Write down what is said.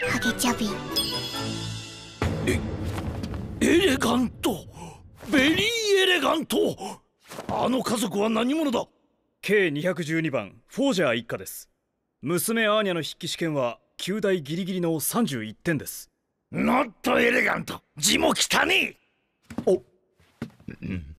ハゲチャビえエレガントベリーエレガントあの家族は何者だ計212番フォージャー一家です娘アーニャの筆記試験は9大ギリギリの31点ですノットエレガント字も汚ねえお、うん